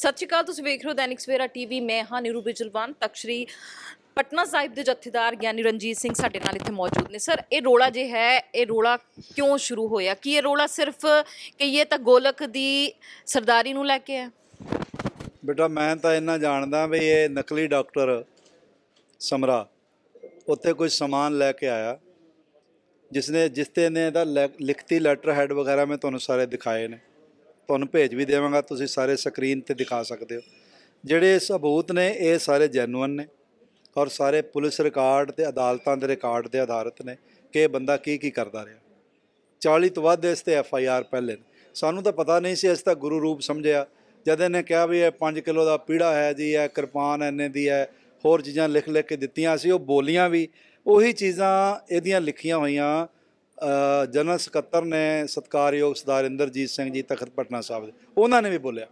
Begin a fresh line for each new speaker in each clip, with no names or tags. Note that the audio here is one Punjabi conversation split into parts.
ਸਤਿ ਸ਼੍ਰੀ ਅਕਾਲ ਤੁਸੀਂ ਵੇਖ ਰਹੇ ਹੋ ਦੈਨਿਕ ਸਵੇਰਾ ਟੀਵੀ ਮੈਂ ਹਾਂ ਨਿਰੂ ਬਿਜਲਵਾਨ ਤਕਸ਼ਰੀ ਪਟਨਾ ਸਾਹਿਬ ਦੇ ਜਥੇਦਾਰ ਗਿਆਨੀ ਰਣਜੀਤ ਸਿੰਘ ਸਾਡੇ ਨਾਲ ਇੱਥੇ ਮੌਜੂਦ ਨੇ ਸਰ ਇਹ ਰੋਲਾ ਜੇ ਹੈ ਇਹ ਰੋਲਾ ਕਿਉਂ ਸ਼ੁਰੂ ਹੋਇਆ ਕੀ ਇਹ ਰੋਲਾ ਸਿਰਫ ਕਿ ਇਹ ਤਾਂ ਗੋਲਕ ਦੀ ਸਰਦਾਰੀ ਨੂੰ ਲੈ ਕੇ ਹੈ
ਬੇਟਾ ਮੈਂ ਤਾਂ ਇਹਨਾਂ ਜਾਣਦਾ ਵੀ ਇਹ ਨਕਲੀ ਡਾਕਟਰ ਸਮਰਾ ਉੱਥੇ ਕੋਈ ਸਮਾਨ ਲੈ ਕੇ ਆਇਆ ਜਿਸਨੇ ਜਿਸਤੇ ਨੇ ਦਾ ਲਿਖਤੀ ਲੈਟਰ ਹੈਡ ਵਗੈਰਾ ਮੈਂ ਤੁਹਾਨੂੰ ਸਾਰੇ ਦਿਖਾਏ ਨੇ ਤੁਹਾਨੂੰ ਭੇਜ ਵੀ ਦੇਵਾਂਗਾ ਤੁਸੀਂ ਸਾਰੇ ਸਕਰੀਨ ਤੇ ਦਿਖਾ ਸਕਦੇ ਹੋ ਜਿਹੜੇ ਸਬੂਤ ਨੇ ਇਹ ਸਾਰੇ ਜੈਨੂਅਨ ਨੇ ਔਰ ਸਾਰੇ ਪੁਲਿਸ ਰਿਕਾਰਡ ਤੇ ਅਦਾਲਤਾਂ ਦੇ ਰਿਕਾਰਡ ਦੇ ਆਧਾਰਿਤ ਨੇ ਕਿ ਇਹ ਬੰਦਾ ਕੀ ਕੀ ਕਰਦਾ ਰਿਹਾ 40 ਤੋਂ ਵੱਧ ਇਸ ਤੇ ਐਫ ਆਈ ਆਰ ਪਹਿਲੇ ਸਾਨੂੰ ਤਾਂ ਪਤਾ ਨਹੀਂ ਸੀ ਅਸੀਂ ਤਾਂ ਗੁਰੂ ਰੂਪ ਸਮਝਿਆ ਜਦ ਇਹਨੇ ਕਿਹਾ ਵੀ ਇਹ 5 ਕਿਲੋ ਦਾ ਪੀੜਾ ਹੈ ਜੀ ਇਹ ਕਿਰਪਾਨ ਐਨੇ ਦੀ ਹੈ ਹੋਰ ਚੀਜ਼ਾਂ ਲਿਖ ਲਿਖ ਕੇ ਦਿੱਤੀਆਂ ਸੀ ਉਹ ਬੋਲੀਆਂ ਵੀ ਉਹੀ ਚੀਜ਼ਾਂ ਇਹਦੀਆਂ ਲਿਖੀਆਂ ਹੋਈਆਂ ਜਨਰਲ ਸਕੱਤਰ ਨੇ ਸਤਕਾਰਯੋਗ ਸਰਦਾਰ ਇੰਦਰਜੀਤ ਸਿੰਘ ਜੀ ਤਖਤ ਪਟਨਾ ਸਾਹਿਬ ਦੇ ਉਹਨਾਂ ਨੇ ਵੀ ਬੋਲਿਆ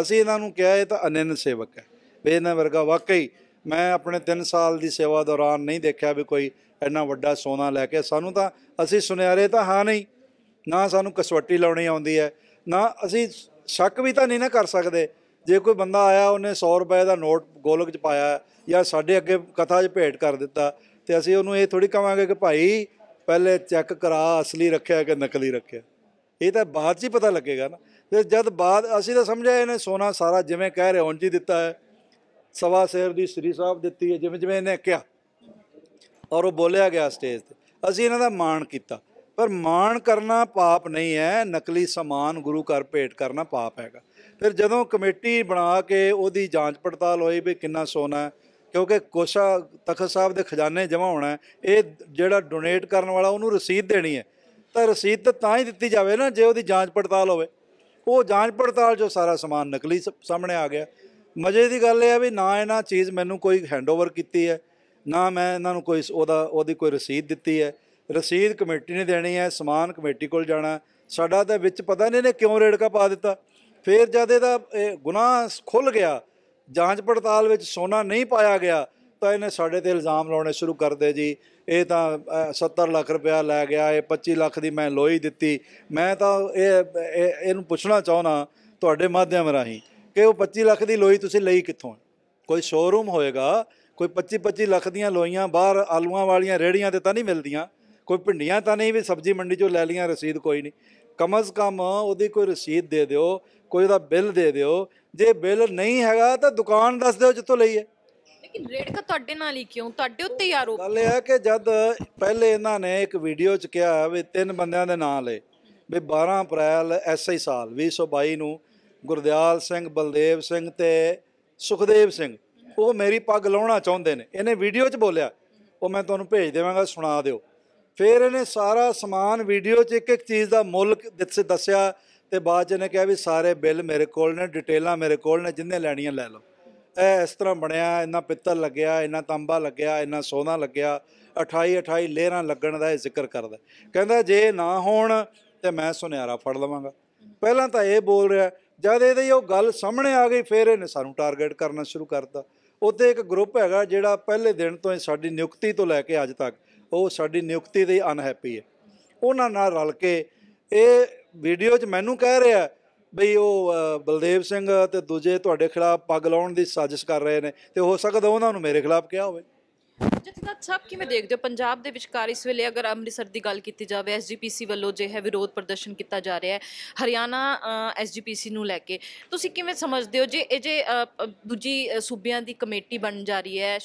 ਅਸੀਂ ਇਹਨਾਂ ਨੂੰ ਕਿਹਾ ਇਹ ਤਾਂ ਅਨੰਨ ਸੇਵਕ ਹੈ ਵੀ ਇਹਨਾਂ ਵਰਗਾ ਵਾਕਈ ਮੈਂ ਆਪਣੇ 3 ਸਾਲ ਦੀ ਸੇਵਾ ਦੌਰਾਨ ਨਹੀਂ ਦੇਖਿਆ ਵੀ ਕੋਈ ਇੰਨਾ ਵੱਡਾ ਸੋਨਾ ਲੈ ਕੇ ਸਾਨੂੰ ਤਾਂ ਅਸੀਂ ਸੁਨਿਆਰੇ ਤਾਂ ਹਾਂ ਨਹੀਂ ਨਾ ਸਾਨੂੰ ਕਸਵੱਟੀ ਲਾਉਣੀ ਆਉਂਦੀ ਹੈ ਨਾ ਅਸੀਂ ਸ਼ੱਕ ਵੀ ਤਾਂ ਨਹੀਂ ਨਾ ਕਰ ਸਕਦੇ ਜੇ ਕੋਈ ਬੰਦਾ ਆਇਆ ਉਹਨੇ 100 ਰੁਪਏ ਦਾ ਨੋਟ ਗੋਲਕ 'ਚ ਪਾਇਆ ਜਾਂ ਸਾਡੇ ਅੱਗੇ ਕਥਾ 'ਚ ਭੇਟ ਕਰ ਦਿੱਤਾ ਤੇ ਅਸੀਂ ਉਹਨੂੰ ਇਹ ਥੋੜੀ ਕਵਾਂਗੇ ਕਿ ਭਾਈ ਪਹਿਲੇ ਚੈੱਕ ਕਰਾ ਅਸਲੀ ਰੱਖਿਆ ਕਿ ਨਕਲੀ ਰੱਖਿਆ ਇਹ ਤਾਂ ਬਾਅਦ 'ਚ ਹੀ ਪਤਾ ਲੱਗੇਗਾ ਨਾ ਤੇ ਜਦ ਬਾਅਦ ਅਸੀਂ ਤਾਂ ਸਮਝਿਆ ਇਹਨੇ ਸੋਨਾ ਸਾਰਾ ਜਿਵੇਂ ਕਹਿ ਰਹੇ ਹੁਣ ਜੀ ਦਿੱਤਾ ਹੈ ਸਵਾ ਸੇਰ ਦੀ ਸ੍ਰੀ ਸਾਹਿਬ ਦਿੱਤੀ ਹੈ ਜਿਵੇਂ ਜਿਵੇਂ ਇਹਨੇ ਕਿਹਾ ਔਰ ਉਹ ਬੋਲਿਆ ਗਿਆ ਸਟੇਜ ਤੇ ਅਸੀਂ ਇਹਨਾਂ ਦਾ ਮਾਣ ਕੀਤਾ ਪਰ ਮਾਣ ਕਰਨਾ ਪਾਪ ਨਹੀਂ ਹੈ ਨਕਲੀ ਸਮਾਨ ਗੁਰੂ ਘਰ ਭੇਟ ਕਰਨਾ ਪਾਪ ਹੈਗਾ ਫਿਰ ਜਦੋਂ ਕਮੇਟੀ ਬਣਾ ਕੇ ਉਹਦੀ ਜਾਂਚ ਪੜਤਾਲ ਹੋਈ ਵੀ ਕਿੰਨਾ ਸੋਨਾ ਹੈ ਕਿਉਂਕਿ ਕੋਸ਼ਾ ਤਖਤ ਸਾਹਿਬ ਦੇ ਖਜ਼ਾਨੇ ਜਮਾ ਹੋਣਾ ਇਹ ਜਿਹੜਾ ਡੋਨੇਟ ਕਰਨ ਵਾਲਾ ਉਹਨੂੰ ਰਸੀਦ ਦੇਣੀ ਹੈ ਤਾਂ ਰਸੀਦ ਤਾਂ ਤਾਂ ਹੀ ਦਿੱਤੀ ਜਾਵੇ ਨਾ ਜੇ ਉਹਦੀ ਜਾਂਚ ਪੜਤਾਲ ਹੋਵੇ ਉਹ ਜਾਂਚ ਪੜਤਾਲ ਜੋ ਸਾਰਾ ਸਮਾਨ ਨਕਲੀ ਸਾਹਮਣੇ ਆ ਗਿਆ ਮਜ਼ੇ ਦੀ ਗੱਲ ਇਹ ਹੈ ਵੀ ਨਾ ਇਹਨਾਂ ਚੀਜ਼ ਮੈਨੂੰ ਕੋਈ ਹੈਂਡਓਵਰ ਕੀਤੀ ਹੈ ਨਾ ਮੈਂ ਇਹਨਾਂ ਨੂੰ ਕੋਈ ਉਹਦਾ ਉਹਦੀ ਕੋਈ ਰਸੀਦ ਦਿੱਤੀ ਹੈ ਰਸੀਦ ਕਮੇਟੀ ਨੇ ਦੇਣੀ ਹੈ ਸਮਾਨ ਕਮੇਟੀ ਕੋਲ ਜਾਣਾ ਸਾਡਾ ਤਾਂ ਵਿੱਚ ਪਤਾ ਨਹੀਂ ਇਹਨੇ ਕਿਉਂ ਰੇੜਕਾ ਪਾ ਦਿੱਤਾ ਫੇਰ ਜਦ ਇਹਦਾ ਗੁਨਾਹ ਖੁੱਲ ਗਿਆ ਜਾਂਚ ਪੜਤਾਲ ਵਿੱਚ ਸੋਨਾ ਨਹੀਂ ਪਾਇਆ ਗਿਆ ਤਾਂ ਇਹਨੇ ਸਾਡੇ ਤੇ ਇਲਜ਼ਾਮ ਲਾਉਣੇ ਸ਼ੁਰੂ ਕਰਦੇ ਜੀ ਇਹ ਤਾਂ 70 ਲੱਖ ਰੁਪਇਆ ਲੈ ਗਿਆ ਇਹ 25 ਲੱਖ ਦੀ ਮੈਂ ਲੋਹੀ ਦਿੱਤੀ ਮੈਂ ਤਾਂ ਇਹ ਇਹਨੂੰ ਪੁੱਛਣਾ ਚਾਹਣਾ ਤੁਹਾਡੇ ਮਾਧਿਅਮ ਰਾਹੀਂ ਕਿ ਉਹ 25 ਲੱਖ ਦੀ ਲੋਹੀ ਤੁਸੀਂ ਲਈ ਕਿੱਥੋਂ ਕੋਈ ਸ਼ੋਰੂਮ ਹੋਏਗਾ ਕੋਈ 25 25 ਲੱਖ ਦੀਆਂ ਲੋਹੀਆਂ ਬਾਹਰ ਆਲੂਆਂ ਵਾਲੀਆਂ ਰੇੜੀਆਂ ਤੇ ਤਾਂ ਨਹੀਂ ਮਿਲਦੀਆਂ ਕੋਈ ਭਿੰਡੀਆਂ ਤਾਂ ਨਹੀਂ ਵੀ ਸਬਜ਼ੀ ਮੰਡੀ ਚੋਂ ਲੈ ਲੀਆਂ ਰਸੀਦ ਕੋਈ ਨਹੀਂ ਕਮਜ਼ ਕਮ ਉਹਦੀ ਕੋਈ ਰਸੀਦ ਦੇ ਦਿਓ ਕੋਈ ਉਹਦਾ ਬਿੱਲ ਦੇ ਦਿਓ ਜੇ ਬਿੱਲ ਨਹੀਂ ਹੈਗਾ ਤਾਂ ਦੁਕਾਨ ਦੱਸ ਦਿਓ ਜਿੱਥੋਂ ਲਈ ਹੈ
ਲੇਕਿਨ ਰੇਡ ਤਾਂ ਤੁਹਾਡੇ ਨਾਲ ਹੀ ਕਿਉਂ ਤੁਹਾਡੇ ਉੱਤੇ ਹੀ ਆਰੋਪ ਗੱਲ ਇਹ ਹੈ
ਕਿ ਜਦ ਪਹਿਲੇ ਇਹਨਾਂ ਨੇ ਇੱਕ ਵੀਡੀਓ 'ਚ ਕਿਹਾ ਵੀ ਤਿੰਨ ਬੰਦਿਆਂ ਦੇ ਨਾਂ ਲੈ ਵੀ 12 ਅਪ੍ਰੈਲ ਐਸਏ ਸਾਲ 2022 ਨੂੰ ਗੁਰਦਿਆਲ ਸਿੰਘ ਬਲਦੇਵ ਸਿੰਘ ਤੇ ਸੁਖਦੇਵ ਸਿੰਘ ਉਹ ਮੇਰੀ ਪੱਗ ਲਾਉਣਾ ਚਾਹੁੰਦੇ ਨੇ ਇਹਨੇ ਵੀਡੀਓ 'ਚ ਬੋਲਿਆ ਉਹ ਮੈਂ ਤੁਹਾਨੂੰ ਭੇਜ ਦੇਵਾਂਗਾ ਸੁਣਾ ਦਿਓ ਫਿਰ ਇਹਨੇ ਸਾਰਾ ਸਮਾਨ ਵੀਡੀਓ 'ਚ ਇੱਕ ਇੱਕ ਚੀਜ਼ ਦਾ ਮੁੱਲ ਦੱਸਿਆ ਤੇ ਬਾਅਦ ਚ ਇਹਨੇ ਕਿਹਾ ਵੀ ਸਾਰੇ ਬਿੱਲ ਮੇਰੇ ਕੋਲ ਨੇ ਡਿਟੇਲਾਂ ਮੇਰੇ ਕੋਲ ਨੇ ਜਿੰਨੇ ਲੈਣੀਆਂ ਲੈ ਲਓ ਇਹ ਇਸ ਤਰ੍ਹਾਂ ਬਣਿਆ ਇੰਨਾ ਪਿੱਤਲ ਲੱਗਿਆ ਇੰਨਾ ਤਾਂਬਾ ਲੱਗਿਆ ਇੰਨਾ ਸੋਨਾ ਲੱਗਿਆ 28 28 ਲੇਰਾਂ ਲੱਗਣ ਦਾ ਇਹ ਜ਼ਿਕਰ ਕਰਦਾ ਕਹਿੰਦਾ ਜੇ ਨਾ ਹੋਣ ਤੇ ਮੈਂ ਸੁਨਿਆਰਾ ਫੜ ਲਵਾਂਗਾ ਪਹਿਲਾਂ ਤਾਂ ਇਹ ਬੋਲ ਰਿਹਾ ਜਦ ਇਹਦੇ ਉਹ ਗੱਲ ਸਾਹਮਣੇ ਆ ਗਈ ਫਿਰ ਇਹਨੇ ਸਾਨੂੰ ਟਾਰਗੇਟ ਕਰਨਾ ਸ਼ੁਰੂ ਕਰਤਾ ਉੱਤੇ ਇੱਕ ਗਰੁੱਪ ਹੈਗਾ ਜਿਹੜਾ ਪਹਿਲੇ ਦਿਨ ਤੋਂ ਹੀ ਸਾਡੀ ਨਿਯੁਕਤੀ ਤੋਂ ਲੈ ਕੇ ਅੱਜ ਤੱਕ ਉਹ ਸਾਡੀ ਨਿਯੁਕਤੀ ਦੇ ਅਨਹੈਪੀ ਹੈ ਉਹਨਾਂ ਨਾਲ ਰਲ ਕੇ ਇਹ ਵੀਡੀਓ 'ਚ ਮੈਨੂੰ ਕਹਿ ਰਿਹਾ ਬਈ ਉਹ ਬਲਦੇਵ ਸਿੰਘ ਤੇ ਦੂਜੇ ਤੁਹਾਡੇ ਖਿਲਾਫ ਪੱਗ ਲਾਉਣ ਦੀ ਸਾਜ਼ਿਸ਼ ਕਰ ਰਹੇ ਨੇ ਤੇ ਹੋ ਸਕਦਾ ਉਹਨਾਂ ਨੂੰ ਮੇਰੇ ਖਿਲਾਫ ਕਿਹਾ ਹੋਵੇ
ਜਥੇਦਾਰ ਸਾਹਿਬ ਕਿਵੇਂ ਦੇਖਦੇ ਹੋ ਪੰਜਾਬ ਦੇ ਵਿਚਕਾਰ ਇਸ ਵੇਲੇ ਅਗਰ ਅੰਮ੍ਰਿਤਸਰ ਦੀ ਗੱਲ ਕੀਤੀ ਜਾਵੇ ਐਸਜੀਪੀਸੀ ਵੱਲੋਂ ਜੇ ਹੈ ਵਿਰੋਧ ਪ੍ਰਦਰਸ਼ਨ ਕੀਤਾ ਜਾ ਰਿਹਾ ਹੈ ਹਰਿਆਣਾ ਐਸਜੀਪੀਸੀ ਨੂੰ ਲੈ ਕੇ ਤੁਸੀਂ ਕਿਵੇਂ ਸਮਝਦੇ ਹੋ ਜੇ ਇਹ ਜੇ ਦੂਜੀ ਸੂਬਿਆਂ ਦੀ ਕਮੇਟੀ ਬਣ ਜਾ ਰਹੀ ਹੈ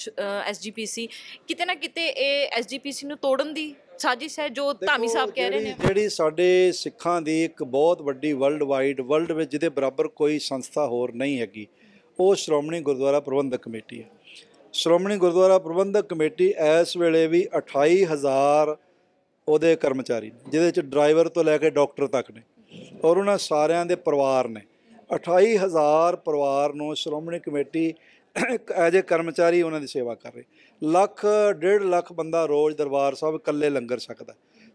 ਐਸਜੀਪੀਸੀ ਕਿਤੇ ਨਾ ਕਿਤੇ ਇਹ ਐਸਜੀਪੀਸੀ ਨੂੰ ਤੋੜਨ ਦੀ ਸਾਜ਼ਿਸ਼ ਹੈ ਜੋ ਧਾਮੀ ਸਾਹਿਬ ਕਹਿ ਰਹੇ ਨੇ
ਜਿਹੜੀ ਸਾਡੇ ਸਿੱਖਾਂ ਦੀ ਇੱਕ ਬਹੁਤ ਵੱਡੀ ਵਰਲਡ ਵਾਈਡ ਵਰਲਡ ਵਿੱਚ ਜਿਹਦੇ ਬਰਾਬਰ ਕੋਈ ਸੰਸਥਾ ਹੋਰ ਨਹੀਂ ਹੈਗੀ ਉਹ ਸ਼੍ਰੋਮਣੀ ਗੁਰਦੁਆਰਾ ਪ੍ਰਬੰਧਕ ਕਮੇਟੀ ਹੈ ਸ਼੍ਰੋਮਣੀ ਗੁਰਦੁਆਰਾ ਪ੍ਰਬੰਧਕ ਕਮੇਟੀ ਇਸ ਵੇਲੇ ਵੀ 28000 ਉਹਦੇ ਕਰਮਚਾਰੀ ਨੇ ਜਿਹਦੇ ਵਿੱਚ ਡਰਾਈਵਰ ਤੋਂ ਲੈ ਕੇ ਡਾਕਟਰ ਤੱਕ ਨੇ ਔਰ ਉਹਨਾਂ ਸਾਰਿਆਂ ਦੇ ਪਰਿਵਾਰ ਨੇ 28000 ਪਰਿਵਾਰ ਨੂੰ ਸ਼੍ਰੋਮਣੀ ਕਮੇਟੀ ਅ ਕਰਮਚਾਰੀ ਉਹਨਾਂ ਦੀ ਸੇਵਾ ਕਰ ਰਹੇ ਲੱਖ ਡੇਢ ਲੱਖ ਬੰਦਾ ਰੋਜ਼ ਦਰਬਾਰ ਸਾਹਿਬ ਇਕੱਲੇ ਲੰਗਰ ਛਕਦਾ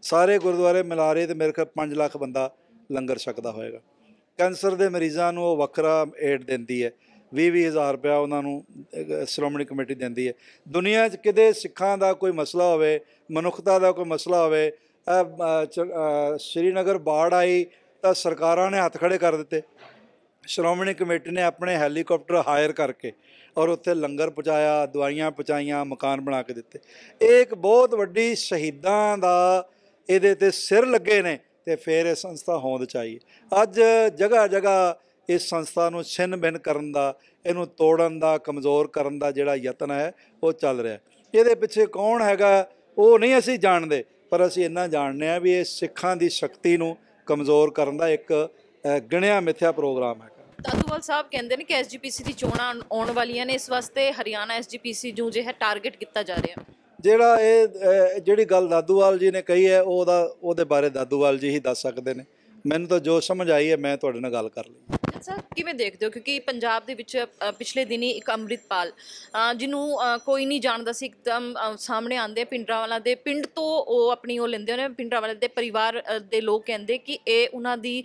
ਸਾਰੇ ਗੁਰਦੁਆਰੇ ਮਿਲਾਰੇ ਤੇ ਮੇਰੇ ਖਿਆਲ 5 ਲੱਖ ਬੰਦਾ ਲੰਗਰ ਛਕਦਾ ਹੋਏਗਾ ਕੈਂਸਰ ਦੇ ਮਰੀਜ਼ਾਂ ਨੂੰ ਉਹ ਵੱਖਰਾ ਏਡ ਦਿੰਦੀ ਹੈ 20000 ਰੁਪਇਆ ਉਹਨਾਂ ਨੂੰ ਸ਼੍ਰੋਮਣੀ ਕਮੇਟੀ ਦਿੰਦੀ ਹੈ ਦੁਨੀਆ 'ਚ ਕਿਤੇ ਸਿੱਖਾਂ ਦਾ ਕੋਈ ਮਸਲਾ ਹੋਵੇ ਮਨੁੱਖਤਾ ਦਾ ਕੋਈ ਮਸਲਾ ਹੋਵੇ ਸ਼੍ਰੀਨਗਰ ਬਾੜ ਆਈ ਤਾਂ ਸਰਕਾਰਾਂ ਨੇ ਹੱਥ ਖੜੇ ਕਰ ਦਿੱਤੇ ਸ਼੍ਰੋਮਣੀ ਕਮੇਟੀ ਨੇ ਆਪਣੇ ਹੈਲੀਕਾਪਟਰ ਹਾਇਰ ਕਰਕੇ ਔਰ ਉੱਥੇ ਲੰਗਰ ਪਹੁੰਚਾਇਆ ਦਵਾਈਆਂ ਪਹੁੰਚਾਈਆਂ ਮਕਾਨ ਬਣਾ ਕੇ ਦਿੱਤੇ ਇਹ ਇੱਕ ਬਹੁਤ ਵੱਡੀ ਸ਼ਹੀਦਾਂ ਦਾ ਇਹਦੇ ਤੇ ਸਿਰ ਲੱਗੇ ਨੇ ਤੇ ਫਿਰ ਇਹ ਸੰਸਥਾ ਹੋਂਦ ਚਾਹੀਏ ਅੱਜ ਜਗ੍ਹਾ ਜਗ੍ਹਾ ਇਸ ਸੰਸਥਾ ਨੂੰ ਛਿੰਨ ਬਿੰਨ ਕਰਨ ਦਾ ਇਹਨੂੰ ਤੋੜਨ ਦਾ ਕਮਜ਼ੋਰ ਕਰਨ ਦਾ ਜਿਹੜਾ ਯਤਨ ਹੈ ਉਹ ਚੱਲ ਰਿਹਾ ਇਹਦੇ ਪਿੱਛੇ ਕੌਣ ਹੈਗਾ ਉਹ ਨਹੀਂ ਅਸੀਂ ਜਾਣਦੇ ਪਰ ਅਸੀਂ ਇੰਨਾ ਜਾਣਦੇ ਆ ਵੀ ਇਹ ਸਿੱਖਾਂ ਦੀ ਸ਼ਕਤੀ ਨੂੰ ਕਮਜ਼ੋਰ ਕਰਨ ਦਾ ਇੱਕ ਗਿਣਿਆ ਮਿੱਥਿਆ ਪ੍ਰੋਗਰਾਮ ਹੈ
ਦਾਦੂਵਾਲ ਸਾਹਿਬ ਕਹਿੰਦੇ ਨੇ ਕਿ ਐਸਜੀਪੀਸੀ ਦੀ ਚੋਣਾਂ ਆਉਣ ਵਾਲੀਆਂ ਨੇ ਇਸ ਵਾਸਤੇ ਹਰਿਆਣਾ ਐਸਜੀਪੀਸੀ ਨੂੰ ਜਿਹੜਾ ਟਾਰਗੇਟ ਕੀਤਾ ਜਾ ਰਿਹਾ
ਜਿਹੜਾ ਇਹ ਜਿਹੜੀ ਗੱਲ ਦਾਦੂਵਾਲ ਜੀ ਨੇ ਕਹੀ ਹੈ ਉਹਦਾ ਉਹਦੇ ਬਾਰੇ ਦਾਦੂਵਾਲ ਜੀ ਹੀ ਦੱਸ ਸਕਦੇ ਨੇ ਮੈਨੂੰ ਤਾਂ ਜੋ ਸਮਝ ਆਈ ਹੈ ਮੈਂ ਤੁਹਾਡੇ ਨਾਲ ਗੱਲ ਕਰ ਲਈ
ਸਰ ਕਿਵੇਂ ਦੇਖਦੇ ਹੋ ਕਿਉਂਕਿ ਪੰਜਾਬ ਦੇ ਵਿੱਚ ਪਿਛਲੇ ਦਿਨੀ ਇੱਕ ਅੰਮ੍ਰਿਤਪਾਲ ਜਿਹਨੂੰ ਕੋਈ ਨਹੀਂ ਜਾਣਦਾ ਸੀ ਇੱਕਦਮ ਸਾਹਮਣੇ ਆਂਦੇ ਪਿੰਡਰਾਵਾਲਾ ਦੇ ਪਿੰਡ ਤੋਂ ਉਹ ਆਪਣੀ ਉਹ ਲੈਂਦੇ ਨੇ ਪਿੰਡਰਾਵਾਲਾ ਦੇ ਪਰਿਵਾਰ ਦੇ ਲੋਕ ਕਹਿੰਦੇ ਕਿ ਇਹ ਉਹਨਾਂ ਦੀ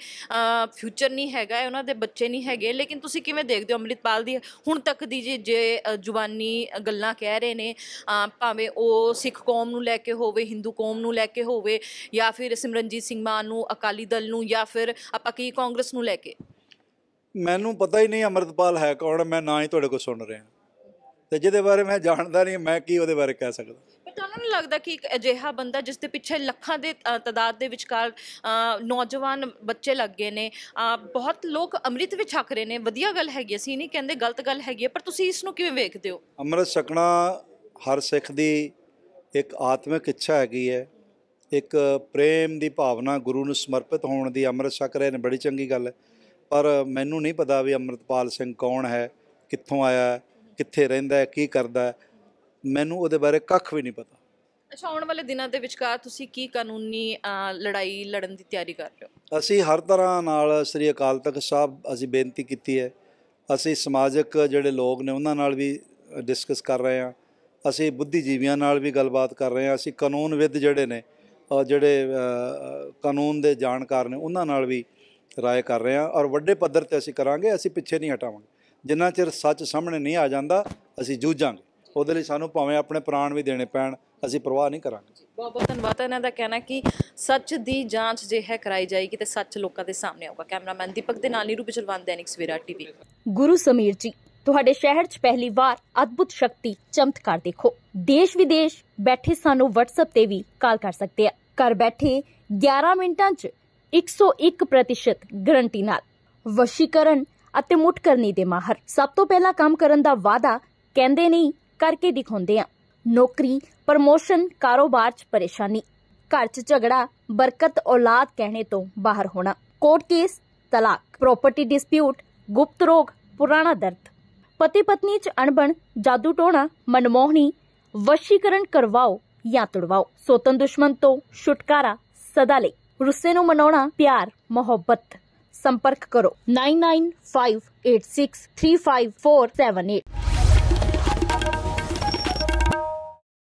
ਫਿਊਚਰ ਨਹੀਂ ਹੈਗਾ ਉਹਨਾਂ ਦੇ ਬੱਚੇ ਨਹੀਂ ਹੈਗੇ ਲੇਕਿਨ ਤੁਸੀਂ ਕਿਵੇਂ ਦੇਖਦੇ ਹੋ ਅੰਮ੍ਰਿਤਪਾਲ ਦੀ ਹੁਣ ਤੱਕ ਦੀ ਜੇ ਜੇ ਗੱਲਾਂ ਕਹਿ ਰਹੇ ਨੇ ਭਾਵੇਂ ਉਹ ਸਿੱਖ ਕੌਮ ਨੂੰ ਲੈ ਕੇ ਹੋਵੇ ਹਿੰਦੂ ਕੌਮ ਨੂੰ ਲੈ ਕੇ ਹੋਵੇ ਜਾਂ ਫਿਰ ਸਿਮਰਨਜੀਤ ਸਿੰਘ ਮਾਨ ਨੂੰ ਅਕਾਲੀ ਦਲ ਨੂੰ ਜਾਂ ਫਿਰ ਆਪਾਂ ਕੀ ਕਾਂਗਰਸ ਨੂੰ ਲੈ ਕੇ
ਮੈਨੂੰ ਪਤਾ ਹੀ ਨਹੀਂ ਅਮਰਤਪਾਲ ਹੈ ਕੌਣ ਮੈਂ ਨਾ ਹੀ ਤੁਹਾਡੇ ਕੋਲ ਸੁਣ ਰਿਹਾ ਤੇ ਜਿਹਦੇ ਬਾਰੇ ਮੈਂ ਜਾਣਦਾ ਨਹੀਂ ਮੈਂ ਕੀ ਉਹਦੇ ਬਾਰੇ ਕਹਿ ਸਕਦਾ
ਪਰ ਤੁਹਾਨੂੰ ਨਹੀਂ ਲੱਗਦਾ ਕਿ ਇੱਕ ਅਜਿਹਾ ਬੰਦਾ ਜਿਸ ਦੇ ਪਿੱਛੇ ਲੱਖਾਂ ਦੇ ਤਦਾਦ ਦੇ ਵਿਚਕਾਰ ਨੌਜਵਾਨ ਬੱਚੇ ਲੱਗ ਗਏ ਨੇ ਬਹੁਤ ਲੋਕ ਅੰਮ੍ਰਿਤ ਵਿੱਚ ਛੱਕ ਰਹੇ ਨੇ ਵਧੀਆ ਗੱਲ ਹੈਗੀ ਅਸੀਂ ਨਹੀਂ ਕਹਿੰਦੇ ਗਲਤ ਗੱਲ ਹੈਗੀ ਪਰ ਤੁਸੀਂ ਇਸ ਨੂੰ ਕਿਵੇਂ ਵੇਖਦੇ ਹੋ
ਅੰਮ੍ਰਿਤ ਛਕਣਾ ਹਰ ਸਿੱਖ ਦੀ ਇੱਕ ਆਤਮਿਕ ਇੱਛਾ ਹੈਗੀ ਹੈ ਇੱਕ ਪ੍ਰੇਮ ਦੀ ਭਾਵਨਾ ਗੁਰੂ ਨੂੰ ਸਮਰਪਿਤ ਹੋਣ ਦੀ ਅੰਮ੍ਰਿਤ ਛਕ ਰਹੇ ਨੇ ਬੜੀ ਚੰਗੀ ਗੱਲ ਹੈ ਪਰ ਮੈਨੂੰ ਨਹੀਂ ਪਤਾ ਵੀ ਅਮਰਤਪਾਲ ਸਿੰਘ ਕੌਣ ਹੈ ਕਿੱਥੋਂ ਆਇਆ ਕਿੱਥੇ ਰਹਿੰਦਾ ਕੀ ਕਰਦਾ ਮੈਨੂੰ ਉਹਦੇ ਬਾਰੇ ਕੱਖ ਵੀ ਨਹੀਂ ਪਤਾ
ਅੱਛਾ ਆਉਣ ਵਾਲੇ ਦਿਨਾਂ ਦੇ ਵਿਚਕਾਰ ਤੁਸੀਂ ਕੀ ਕਾਨੂੰਨੀ ਲੜਾਈ ਲੜਨ ਦੀ ਤਿਆਰੀ ਕਰ
ਰਹੇ ਹੋ ਅਸੀਂ ਹਰ ਤਰ੍ਹਾਂ ਨਾਲ ਸ੍ਰੀ ਅਕਾਲ ਤਖਤ ਸਾਹਿਬ ਅਸੀਂ ਬੇਨਤੀ ਕੀਤੀ ਹੈ ਅਸੀਂ ਸਮਾਜਿਕ ਜਿਹੜੇ ਲੋਕ ਨੇ ਉਹਨਾਂ ਨਾਲ ਵੀ ਡਿਸਕਸ ਕਰ ਰਹੇ ਹਾਂ ਅਸੀਂ ਬੁੱਧੀਜੀਵੀਆਂ ਨਾਲ ਵੀ ਗੱਲਬਾਤ ਕਰ ਰਹੇ ਹਾਂ ਅਸੀਂ ਕਾਨੂੰਨਵਿਦ ਜਿਹੜੇ ਨੇ ਜਿਹੜੇ ਕਾਨੂੰਨ ਦੇ ਜਾਣਕਾਰ ਨੇ ਉਹਨਾਂ ਨਾਲ ਵੀ ਰਾਏ ਕਰ ਰਹੇ ਹਾਂ ਔਰ ਵੱਡੇ ਪੱਧਰ ਤੇ ਅਸੀਂ ਕਰਾਂਗੇ ਅਸੀਂ ਪਿੱਛੇ ਨਹੀਂ ਹਟਾਵਾਂਗੇ ਜਿੰਨਾ ਚਿਰ ਸੱਚ ਸਾਹਮਣੇ ਨਹੀਂ ਆ ਜਾਂਦਾ ਅਸੀਂ ਜੂਝਾਂਗੇ ਉਹਦੇ ਲਈ ਸਾਨੂੰ ਭਾਵੇਂ ਆਪਣੇ ਪ੍ਰਾਣ ਵੀ ਦੇਣੇ ਪੈਣ ਅਸੀਂ ਪਰਵਾਹ ਨਹੀਂ ਕਰਾਂਗੇ
ਬਹੁਤ ਬਹੁਤ ਧੰਨਵਾਦ ਇਹਨਾਂ ਦਾ ਕਹਿਣਾ ਕਿ ਸੱਚ ਦੀ ਜਾਂਚ ਜੇ ਹੈ ਕਰਾਈ ਜਾਏਗੀ ਤੇ ਸੱਚ ਲੋਕਾਂ ਦੇ ਸਾਹਮਣੇ ਆਊਗਾ ਕੈਮਰਾਮੈਨ ਦੀਪਕ ਦੇ ਨਾਲ ਨੀਰੂ ਬਿਜਲਵਾਨ ਦੈਨਿਕ ਸਵੇਰਾ ਟੀਵੀ ਗੁਰੂ ਸਮੀਰ ਜੀ ਤੁਹਾਡੇ ਸ਼ਹਿਰ 'ਚ ਪਹਿਲੀ ਵਾਰ ਅਦਭੁਤ ਸ਼ਕਤੀ ਚਮਤਕਾਰ ਦੇਖੋ ਦੇਸ਼ ਵਿਦੇਸ਼ ਬੈਠੇ ਸਾਨੂੰ WhatsApp ਤੇ ਵੀ ਕਾਲ ਕਰ ਸਕਦੇ ਆ ਘਰ ਬੈਠੇ 11 ਮਿੰਟਾਂ 'ਚ 101% ਗਰੰਟੀ ਨਾਲ ਵਸ਼ੀਕਰਨ ਅਤੇ ਕਰਨੀ ਦੇ ਮਾਹਰ ਸਭ ਤੋਂ ਪਹਿਲਾਂ ਕੰਮ ਕਰਨ ਦਾ ਵਾਅਦਾ ਕਹਿੰਦੇ ਨਹੀਂ ਕਰਕੇ ਦਿਖਾਉਂਦੇ ਆ ਨੌਕਰੀ ਪ੍ਰਮੋਸ਼ਨ ਕਾਰੋਬਾਰ 'ਚ ਪਰੇਸ਼ਾਨੀ ਘਰ 'ਚ ਝਗੜਾ ਬਰਕਤ ਔਲਾਦ ਕਹਿਣੇ ਤੋਂ ਬਾਹਰ ਹੋਣਾ ਕੋਰਟ ਕੇਸ ਤਲਾਕ ਪ੍ਰਾਪਰਟੀ ਡਿਸਪਿਊਟ ਗੁਪਤ ਰੋਗ ਪੁਰਾਣਾ ਦਰਦ ਪਤੀ ਪਤਨੀ 'ਚ ਅਣਬਣ ਜਾਦੂ ਟੋਣਾ ਮਨਮੋਹਣੀ ਵਸ਼ੀਕਰਨ ਕਰਵਾਓ ਜਾਂ ਤੁੜਵਾਓ ਸੋਤਨ ਦੁਸ਼ਮਣ ਤੋਂ ਛੁਟਕਾਰਾ ਸਦਾ ਲਈ ਰੁੱਸੇ ਨੂੰ ਮਨਾਉਣਾ ਪਿਆਰ ਮੁਹੱਬਤ ਸੰਪਰਕ ਕਰੋ 9958635478